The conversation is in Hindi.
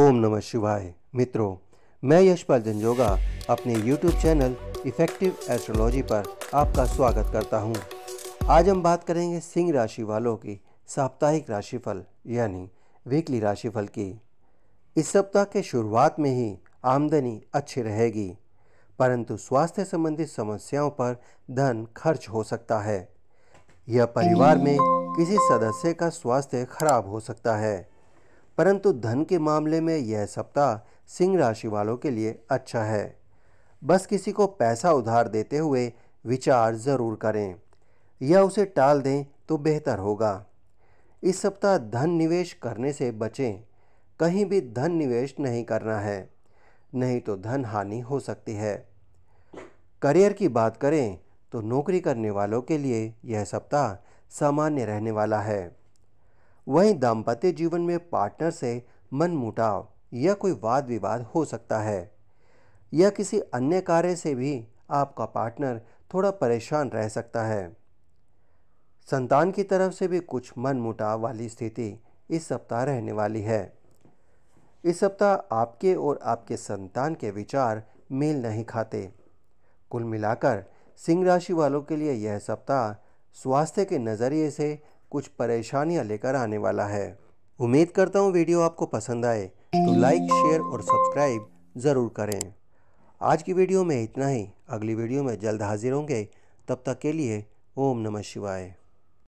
ओम नमः शिवाय मित्रों मैं यशपाल जंजोगा अपने YouTube चैनल इफेक्टिव एस्ट्रोलॉजी पर आपका स्वागत करता हूं। आज हम बात करेंगे सिंह राशि वालों की साप्ताहिक राशिफल यानी वीकली राशिफल की इस सप्ताह के शुरुआत में ही आमदनी अच्छी रहेगी परंतु स्वास्थ्य संबंधित समस्याओं पर धन खर्च हो सकता है यह परिवार में किसी सदस्य का स्वास्थ्य खराब हो सकता है परंतु धन के मामले में यह सप्ताह सिंह राशि वालों के लिए अच्छा है बस किसी को पैसा उधार देते हुए विचार ज़रूर करें या उसे टाल दें तो बेहतर होगा इस सप्ताह धन निवेश करने से बचें कहीं भी धन निवेश नहीं करना है नहीं तो धन हानि हो सकती है करियर की बात करें तो नौकरी करने वालों के लिए यह सप्ताह सामान्य रहने वाला है वहीं दाम्पत्य जीवन में पार्टनर से मनमुटाव या कोई वाद विवाद हो सकता है या किसी अन्य कार्य से भी आपका पार्टनर थोड़ा परेशान रह सकता है संतान की तरफ से भी कुछ मनमुटाव वाली स्थिति इस सप्ताह रहने वाली है इस सप्ताह आपके और आपके संतान के विचार मेल नहीं खाते कुल मिलाकर सिंह राशि वालों के लिए यह सप्ताह स्वास्थ्य के नज़रिए से कुछ परेशानियां लेकर आने वाला है उम्मीद करता हूँ वीडियो आपको पसंद आए तो लाइक शेयर और सब्सक्राइब ज़रूर करें आज की वीडियो में इतना ही अगली वीडियो में जल्द हाजिर होंगे तब तक के लिए ओम नमः शिवाय